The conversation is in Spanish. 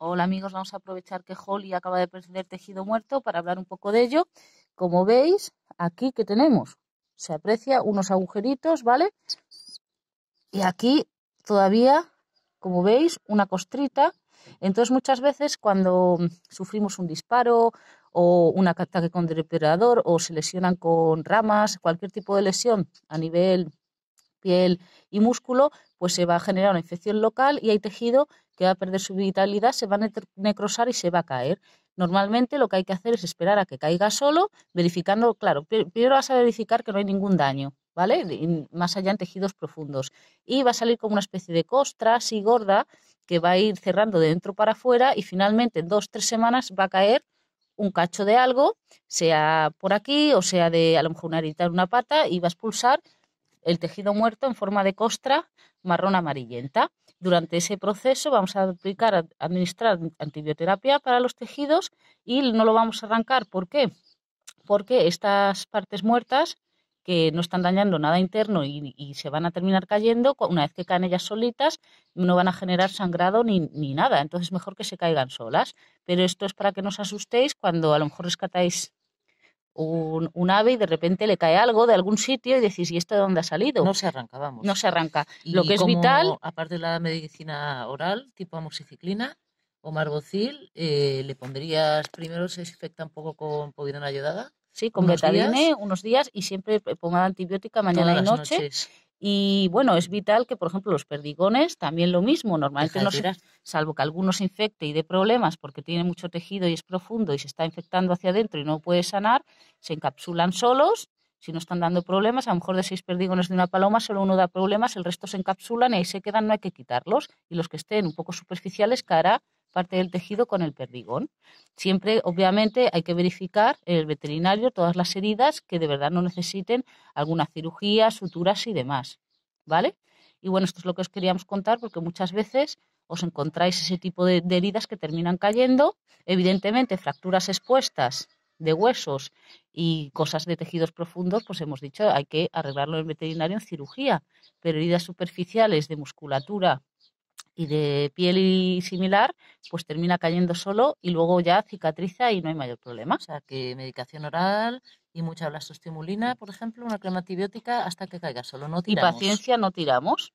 Hola amigos, vamos a aprovechar que Holly acaba de perder tejido muerto para hablar un poco de ello. Como veis, aquí que tenemos, se aprecia unos agujeritos, ¿vale? Y aquí todavía, como veis, una costrita. Entonces muchas veces cuando sufrimos un disparo o un ataque con depredador o se lesionan con ramas, cualquier tipo de lesión a nivel piel y músculo, pues se va a generar una infección local y hay tejido que va a perder su vitalidad, se va a necrosar y se va a caer. Normalmente lo que hay que hacer es esperar a que caiga solo, verificando, claro, primero vas a verificar que no hay ningún daño, ¿vale? más allá en tejidos profundos. Y va a salir como una especie de costra así gorda que va a ir cerrando de dentro para afuera y finalmente en dos, tres semanas va a caer un cacho de algo, sea por aquí o sea de a lo mejor una herida en una pata y va a expulsar el tejido muerto en forma de costra marrón amarillenta. Durante ese proceso vamos a aplicar, administrar antibioterapia para los tejidos y no lo vamos a arrancar. ¿Por qué? Porque estas partes muertas que no están dañando nada interno y, se van a terminar cayendo, una vez que caen ellas solitas, no van a generar sangrado ni, ni, nada. Entonces, mejor que se caigan solas. Pero esto es para que no os asustéis cuando a lo mejor rescatáis un, ave y de repente le cae algo de algún sitio y decís, ¿y esto de dónde ha salido? No se arranca, vamos. No se arranca. Lo que es vital. Aparte de la medicina oral, tipo amoxiciclina o marbocil, eh, ¿le pondrías primero, se desinfecta un poco con povidona ayudada? Sí, con unos betadine unos días y siempre pomada antibiótica mañana y noche. Y bueno, es vital que, por ejemplo, los perdigones también lo mismo. Normalmente no será, salvo que alguno se infecte y dé problemas porque tiene mucho tejido y es profundo y se está infectando hacia adentro y no puede sanar, se encapsulan solos. Si no están dando problemas, a lo mejor de seis perdigones de una paloma, solo uno da problemas, el resto se encapsulan y ahí se quedan, no hay que quitarlos. Y los que estén un poco superficiales cara parte del tejido con el perdigón. Siempre, obviamente, hay que verificar en el veterinario todas las heridas que de verdad no necesiten alguna cirugía, suturas y demás. ¿Vale? Y bueno, esto es lo que os queríamos contar porque muchas veces os encontráis ese tipo de, heridas que terminan cayendo. Evidentemente, fracturas expuestas de huesos y cosas de tejidos profundos, pues hemos dicho, hay que arreglarlo en el veterinario en cirugía, pero heridas superficiales de musculatura y de piel y similar, pues termina cayendo solo y luego ya cicatriza y no hay mayor problema. O sea, que medicación oral y mucha blastostimulina, por ejemplo, una crema antibiótica hasta que caiga solo, no Y paciencia, no tiramos.